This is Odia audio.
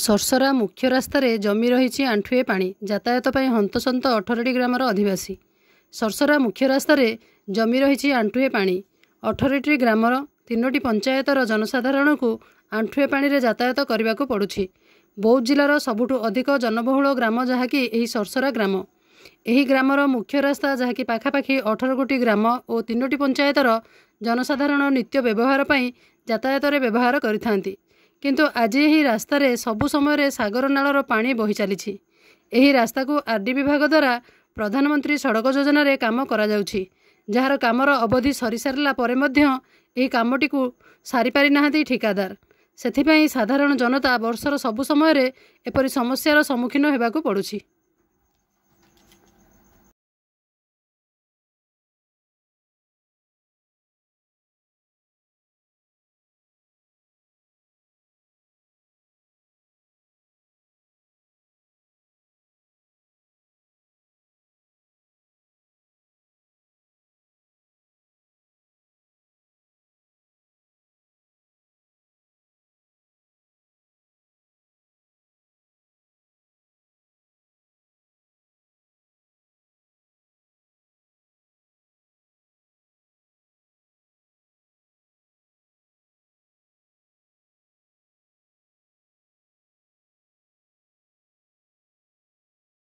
ସର୍ସରା ମୁଖ୍ୟ ରାସ୍ତାରେ ଜମି ରହିଛି ଆଣ୍ଠୁଏ ପାଣି ଯାତାୟତ ପାଇଁ ହନ୍ତସନ୍ତ ଅଠରଟି ଗ୍ରାମର ଅଧିବାସୀ ସର୍ସରା ମୁଖ୍ୟ ରାସ୍ତାରେ ଜମି ରହିଛି ଆଣ୍ଠୁଏ ପାଣି ଅଠରଟି ଗ୍ରାମର ତିନୋଟି ପଞ୍ଚାୟତର ଜନସାଧାରଣଙ୍କୁ ଆଣ୍ଠୁଏ ପାଣିରେ ଯାତାୟତ କରିବାକୁ ପଡ଼ୁଛି ବୌଦ୍ଧ ଜିଲ୍ଲାର ସବୁଠୁ ଅଧିକ ଜନବହୁଳ ଗ୍ରାମ ଯାହାକି ଏହି ସର୍ସରା ଗ୍ରାମ ଏହି ଗ୍ରାମର ମୁଖ୍ୟ ରାସ୍ତା ଯାହାକି ପାଖାପାଖି ଅଠର କୋଟି ଗ୍ରାମ ଓ ତିନୋଟି ପଞ୍ଚାୟତର ଜନସାଧାରଣ ନିତ୍ୟ ବ୍ୟବହାର ପାଇଁ ଯାତାୟାତରେ ବ୍ୟବହାର କରିଥାନ୍ତି କିନ୍ତୁ ଆଜି ଏହି ରାସ୍ତାରେ ସବୁ ସମୟରେ ସାଗର ନାଳର ପାଣି ବହି ଚାଲିଛି ଏହି ରାସ୍ତାକୁ ଆର୍ ଡି ବିଭାଗ ଦ୍ୱାରା ପ୍ରଧାନମନ୍ତ୍ରୀ ସଡ଼କ ଯୋଜନାରେ କାମ କରାଯାଉଛି ଯାହାର କାମର ଅବଧି ସରିସାରିଲା ପରେ ମଧ୍ୟ ଏହି କାମଟିକୁ ସାରିପାରିନାହାନ୍ତି ଠିକାଦାର ସେଥିପାଇଁ ସାଧାରଣ ଜନତା ବର୍ଷର ସବୁ ସମୟରେ ଏପରି ସମସ୍ୟାର ସମ୍ମୁଖୀନ ହେବାକୁ ପଡ଼ୁଛି